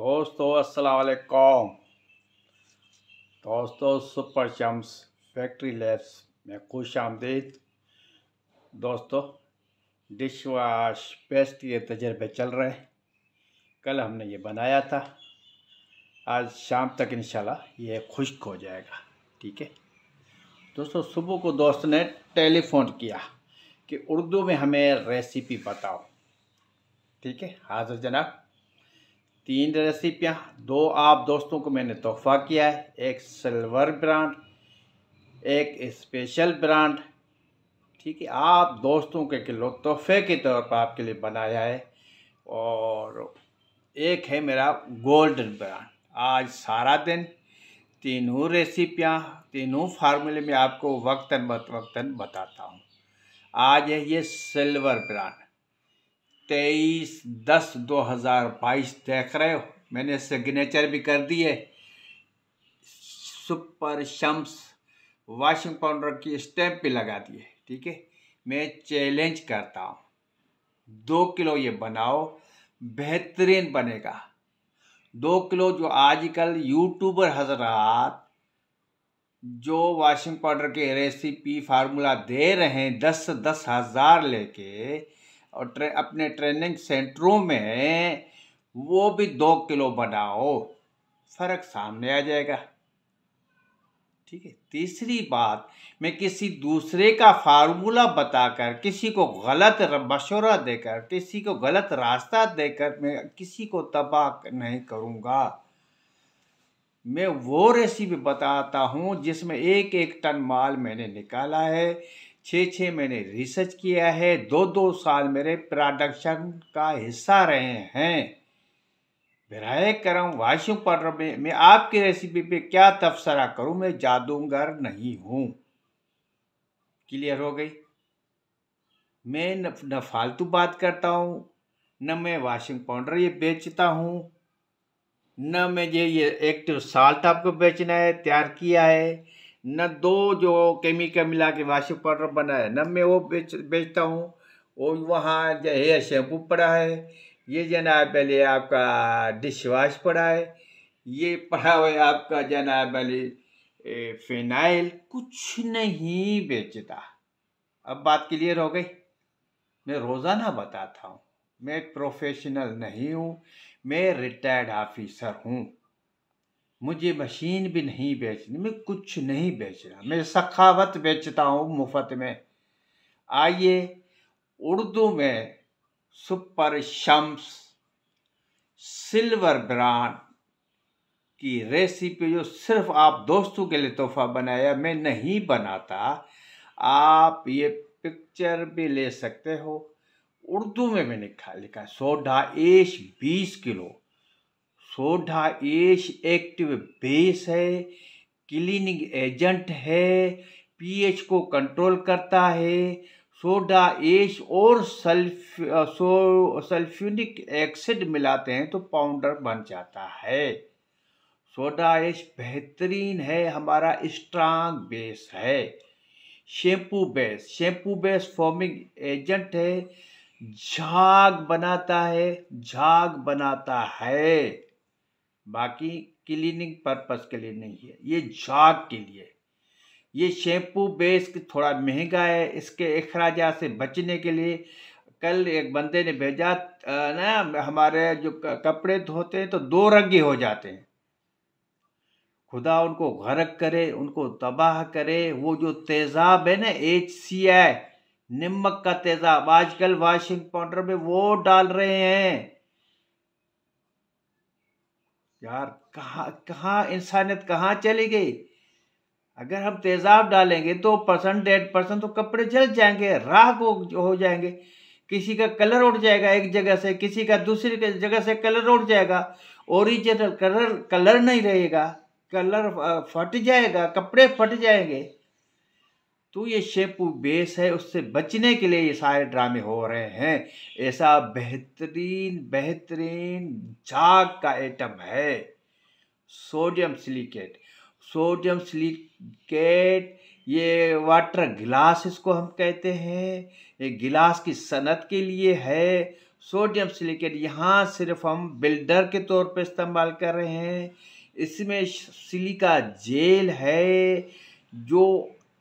दोस्तों वालेकुम दोस्तों सुपर चम्स फैक्ट्री लैब्स में खुश आमदीद दोस्तों डिश वाश पेस्ट ये तजर्बे चल रहे हैं कल हमने ये बनाया था आज शाम तक इन ये खुश्क हो जाएगा ठीक है दोस्तों सुबह को दोस्त ने टेलीफोन किया कि उर्दू में हमें रेसिपी बताओ ठीक है हाजिर जनाब तीन रेसिपियाँ दो आप दोस्तों को मैंने तोहफ़ा किया है एक सिल्वर ब्रांड एक स्पेशल ब्रांड ठीक है आप दोस्तों के किलो तोहफे के तौर पर आपके लिए बनाया है और एक है मेरा गोल्डन ब्रांड आज सारा दिन तीनों रेसिपियाँ तीनों फार्मूले में आपको वक्ता वक्ता बताता हूँ आज है ये सिल्वर ब्रांड तेईस दस दो हज़ार बाईस देख रहे हो मैंने सिग्नेचर भी कर दिए सुपर शम्स वॉशिंग पाउडर की स्टैम्प भी लगा दिए ठीक है मैं चैलेंज करता हूँ दो किलो ये बनाओ बेहतरीन बनेगा दो किलो जो आजकल यूट्यूबर हजरात जो वॉशिंग पाउडर के रेसिपी फार्मूला दे रहे हैं दस दस हज़ार लेके और ट्रे, अपने ट्रेनिंग सेंटरों में वो भी दो किलो बनाओ फर्क सामने आ जाएगा ठीक है तीसरी बात मैं किसी दूसरे का फार्मूला बताकर किसी को गलत मशवरा देकर किसी को गलत रास्ता देकर मैं किसी को तबाह नहीं करूँगा मैं वो रेसिपी बताता हूँ जिसमें एक एक टन माल मैंने निकाला है छः छः मैंने रिसर्च किया है दो दो साल मेरे प्रोडक्शन का हिस्सा रहे हैं बरह करम वाशु पर में मैं आपकी रेसिपी पे क्या तबसरा करूं मैं जादूगर नहीं हूं क्लियर हो गई मैं न, न फालतू बात करता हूं न मैं वाशिंग पाउडर ये बेचता हूं न मैं ये ये एक्टिव साल्ट आपको बेचना है तैयार किया है न दो जो केमिकल मिला के वाशिंग पाउडर बना है न मैं वो बेच बेचता हूँ वो वहाँ जो हेयर शैम्पू पड़ा है ये जना पहले आपका डिश वाश पड़ा है ये पड़ा हुआ है आपका जना पहले फिनाइल कुछ नहीं बेचता अब बात क्लियर हो गई मैं रोज़ाना बताता हूँ मैं प्रोफेशनल नहीं हूँ मैं रिटायर्ड ऑफिसर हूँ मुझे मशीन भी नहीं बेचनी मैं कुछ नहीं बेच रहा मैं सखावत बेचता हूँ मुफ्त में आइए उर्दू में सुपर शम्स सिल्वर ब्रांड की रेसिपी जो सिर्फ आप दोस्तों के लिए तोहफा बनाया मैं नहीं बनाता आप ये पिक्चर भी ले सकते हो उर्दू में मैंने लिखा लिखा सोडा एश बीस kilo soda ash active base है क्लीनिंग एजेंट है पीएच को कंट्रोल करता है सोडा एश और सल्फ सो सल्फ्यूनिक एसिड मिलाते हैं तो पाउडर बन जाता है सोडा एश बेहतरीन है हमारा स्ट्रांग बेस है shampoo base shampoo base foaming agent है झाग बनाता है झाग बनाता है बाकी क्लीनिंग पर्पस के लिए नहीं है ये झाग के लिए ये शैम्पू बेस थोड़ा महंगा है इसके अखराज से बचने के लिए कल एक बंदे ने भेजा ना हमारे जो कपड़े धोते हैं तो दो रंगे हो जाते हैं खुदा उनको गरक करे उनको तबाह करे वो जो तेज़ाब है ना एच सी आई नमक का तेज़ाब आजकल वाशिंग पाउडर में वो डाल रहे हैं यार कहाँ कहाँ इंसानियत कहाँ चली गई अगर हम तेज़ाब डालेंगे तो परसेंट डेढ़ परसेंट तो कपड़े जल जाएंगे राख हो जाएंगे किसी का कलर उठ जाएगा एक जगह से किसी का दूसरी जगह से कलर उठ जाएगा ओरिजिनल कलर कलर नहीं रहेगा कलर फट जाएगा कपड़े फट जाएंगे तो ये शेपू बेस है उससे बचने के लिए ये सारे ड्रामे हो रहे हैं ऐसा बेहतरीन बेहतरीन झाग का एटम है सोडियम सिलिकेट सोडियम सिलिकेट ये वाटर गिलास इसको हम कहते हैं ये गिलास की सनत के लिए है सोडियम सिलिकेट यहाँ सिर्फ हम बिल्डर के तौर पे इस्तेमाल कर रहे हैं इसमें सिलिका जेल है जो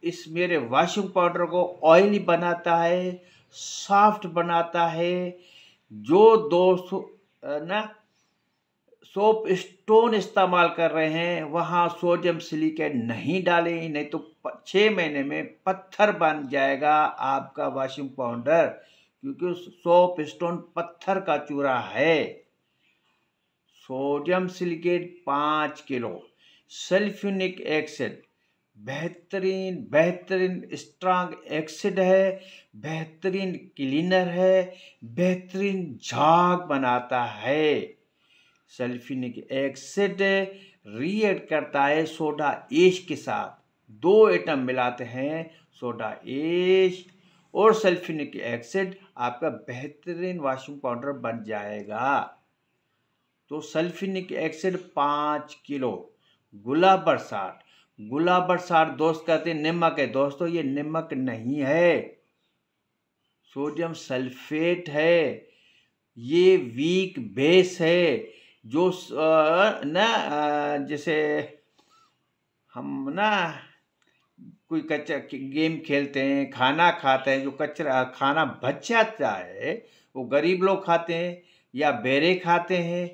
इस मेरे वॉशिंग पाउडर को ऑयली बनाता है सॉफ्ट बनाता है जो दोस्त ना सोप स्टोन इस्तेमाल कर रहे हैं वहाँ सोडियम सिलिकेट नहीं डालें नहीं तो छः महीने में पत्थर बन जाएगा आपका वॉशिंग पाउडर क्योंकि सोप स्टोन पत्थर का चूरा है सोडियम सिलिकेट पाँच किलो सल्फ्यूनिक एक्सेड बेहतरीन बेहतरीन स्ट्रांग एक्सिड है बेहतरीन क्लीनर है बेहतरीन झाग बनाता है सल्फिनिक एक्सिड रिएक्ट करता है सोडा एश के साथ दो एटम मिलाते हैं सोडा एश और सल्फिनिक एक्सिड आपका बेहतरीन वॉशिंग पाउडर बन जाएगा तो सल्फिनिक एक्सिड पाँच किलो गुलाब बरसात गुलाबर सार दोस्त कहते हैं नमक है दोस्तों ये नमक नहीं है सोडियम सल्फेट है ये वीक बेस है जो ना जैसे हम ना कोई कचरा गेम खेलते हैं खाना खाते हैं जो कचरा खाना बच जाता है वो गरीब लोग खाते हैं या बेरे खाते हैं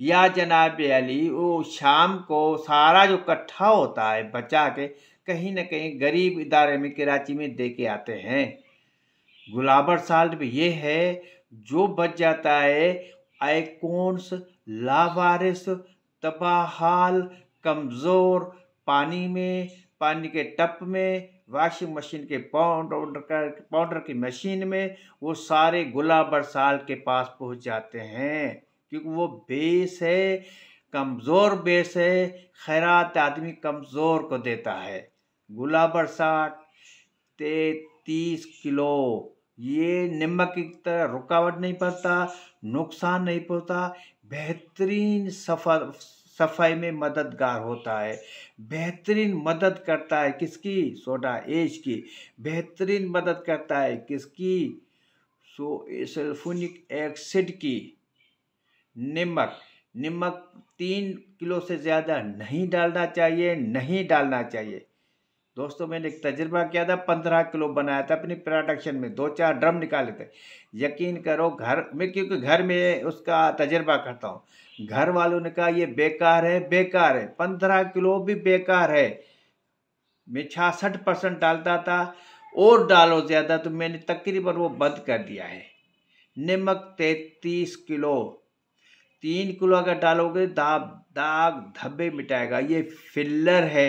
या जनाब अली वो शाम को सारा जो इकट्ठा होता है बचा के कहीं ना कहीं गरीब इदारे में कराची में दे के आते हैं गुलाबर साल्ट भी ये है जो बच जाता है आइकोन्स लावारिस तबाहाल कमज़ोर पानी में पानी के टप में वाशिंग मशीन के पाउडर पाउडर की मशीन में वो सारे गुलाबर साल के पास पहुंच जाते हैं क्योंकि वो बेस है कमज़ोर बेस है खैरात आदमी कमज़ोर को देता है गुलाबर साठ तैतीस किलो ये नमक की तरह रुकावट नहीं पड़ता नुकसान नहीं पड़ता बेहतरीन सफ़र सफाई में मददगार होता है बेहतरीन मदद करता है किसकी सोडा एज की बेहतरीन मदद करता है किसकी सो सल्फोनिक एसिड की नमक नमक तीन किलो से ज़्यादा नहीं डालना चाहिए नहीं डालना चाहिए दोस्तों मैंने एक तजर्बा किया था पंद्रह किलो बनाया था अपनी प्रोडक्शन में दो चार ड्रम निकाले थे यकीन करो घर में क्योंकि घर में उसका तजर्बा करता हूँ घर वालों ने कहा ये बेकार है बेकार है पंद्रह किलो भी बेकार है मैं छियासठ परसेंट डालता था और डालो ज़्यादा तो मैंने तकरीबन वो बंद कर दिया है नमक तैतीस किलो तीन किलो अगर डालोगे दाग दाग धब्बे मिटाएगा ये फिल्लर है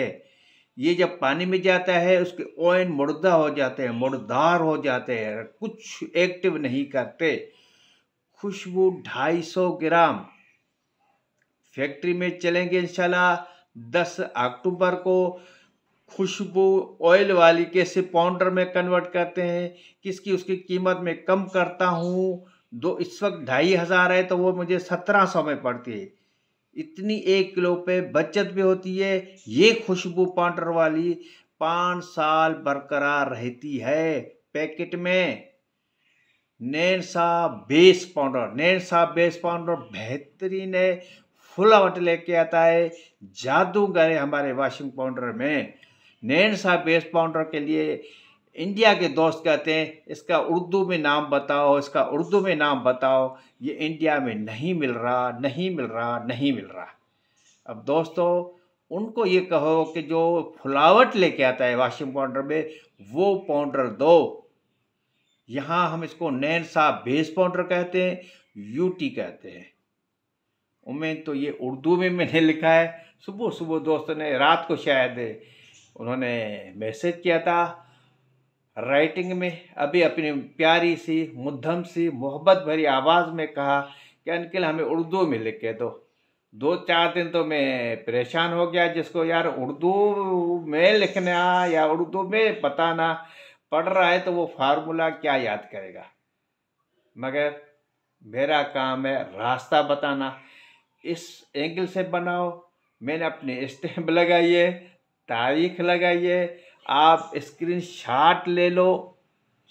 ये जब पानी में जाता है उसके ऑयन मुर्दा हो जाते हैं मुर्दार हो जाते हैं कुछ एक्टिव नहीं करते खुशबू 250 ग्राम फैक्ट्री में चलेंगे इंशाल्लाह 10 अक्टूबर को खुशबू ऑयल वाली कैसे पाउडर में कन्वर्ट करते हैं किसकी उसकी कीमत में कम करता हूँ दो इस वक्त ढाई हज़ार है तो वो मुझे सत्रह सौ में पड़ती है इतनी एक किलो पे बचत भी होती है ये खुशबू पाउडर वाली पाँच साल बरकरार रहती है पैकेट में नैनसा बेस पाउडर नैनसा बेस पाउडर बेहतरीन है फुलावट लेके आता है जादूगर है हमारे वाशिंग पाउडर में नैनसा बेस पाउडर के लिए इंडिया के दोस्त कहते हैं इसका उर्दू में नाम बताओ इसका उर्दू में नाम बताओ ये इंडिया में नहीं मिल रहा नहीं मिल रहा नहीं मिल रहा अब दोस्तों उनको ये कहो कि जो फुलावट लेके आता है वाशिंग पाउडर में वो पाउडर दो यहाँ हम इसको नैन साहब बेस पाउडर कहते हैं यूटी कहते हैं उम्मीद तो ये उर्दू में मैंने लिखा है सुबह सुबह दोस्तों ने रात को शायद उन्होंने मैसेज किया था राइटिंग में अभी अपनी प्यारी सी मुद्दम सी मोहब्बत भरी आवाज़ में कहा कि अंकिल हमें उर्दू में लिख के दो दो चार दिन तो मैं परेशान हो गया जिसको यार उर्दू में लिखना या उर्दू में बताना पढ़ रहा है तो वो फार्मूला क्या याद करेगा मगर मेरा काम है रास्ता बताना इस एंगल से बनाओ मैंने अपने स्टैम्प लगाइए तारीख लगाइए आप स्क्रीन शाट ले लो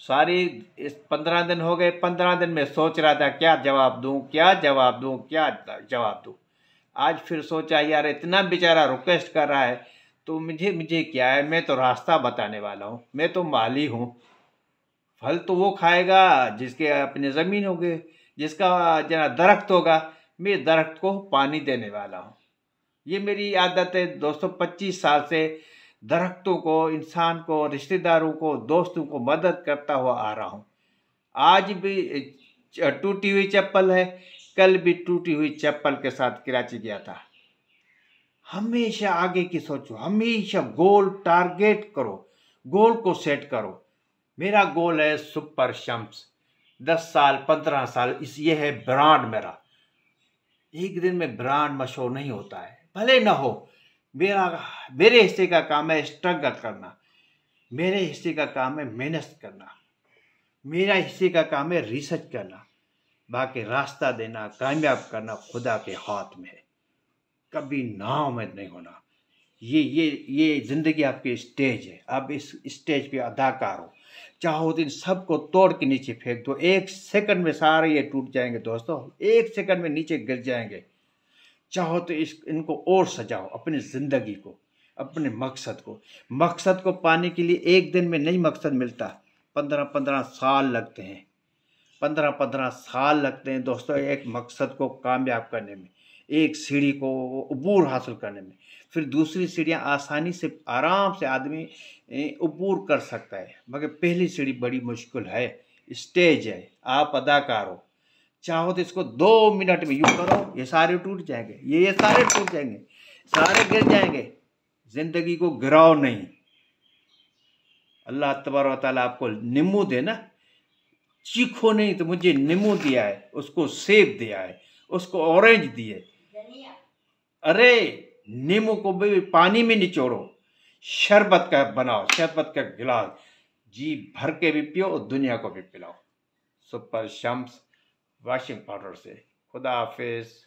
सारी इस पंद्रह दिन हो गए पंद्रह दिन में सोच रहा था क्या जवाब दूँ क्या जवाब दूँ क्या जवाब दूँ आज फिर सोचा यार इतना बेचारा रिक्वेस्ट कर रहा है तो मुझे मुझे क्या है मैं तो रास्ता बताने वाला हूँ मैं तो माली हूँ फल तो वो खाएगा जिसके अपने ज़मीन होगी जिसका जरा दरख्त होगा मैं दरख्त को पानी देने वाला हूँ ये मेरी आदत है दोस्तों पच्चीस साल से दरख्तों को इंसान को रिश्तेदारों को दोस्तों को मदद करता हुआ आ रहा हूँ आज भी टूटी हुई चप्पल है कल भी टूटी हुई चप्पल के साथ कराची गया था हमेशा आगे की सोचो हमेशा गोल टारगेट करो गोल को सेट करो मेरा गोल है सुपर शम्स दस साल पंद्रह साल इस ये है ब्रांड मेरा एक दिन में ब्रांड मशहूर नहीं होता है भले ना हो मेरा मेरे हिस्से का काम है स्ट्रगल करना मेरे हिस्से का काम है मेहनत करना मेरा हिस्से का काम है रिसर्च करना बाकी रास्ता देना कामयाब करना खुदा के हाथ में है कभी नाउमद नहीं होना ये ये ये ज़िंदगी आपकी स्टेज है आप इस स्टेज पे अदाकार हो चाहो दिन सबको तोड़ के नीचे फेंक दो एक सेकंड में सारे ये टूट जाएंगे दोस्तों एक सेकंड में नीचे गिर जाएंगे चाहो तो इस इनको और सजाओ अपनी ज़िंदगी को अपने मकसद को मकसद को पाने के लिए एक दिन में नहीं मकसद मिलता पंद्रह पंद्रह साल लगते हैं पंद्रह पंद्रह साल लगते हैं दोस्तों एक मकसद को कामयाब करने में एक सीढ़ी को अबूर हासिल करने में फिर दूसरी सीढ़ियाँ आसानी से आराम से आदमी अबूर कर सकता है मगर पहली सीढ़ी बड़ी मुश्किल है स्टेज है आप अदाकार हो चाहो तो इसको दो मिनट में यू करो ये सारे टूट जाएंगे ये ये सारे टूट जाएंगे सारे गिर जाएंगे ज़िंदगी को गिराओ नहीं अल्लाह तबार आपको नींबू दे ना चीखो नहीं तो मुझे नींबू दिया है उसको सेब दिया है उसको ऑरेंज दिए अरे नींबू को भी पानी में निचोड़ो शरबत का बनाओ शरबत का गिलास जी भर के भी पियो और दुनिया को भी पिलाओ सुपर शम्स वाशिंग पाउडर से खुदा हाफिज़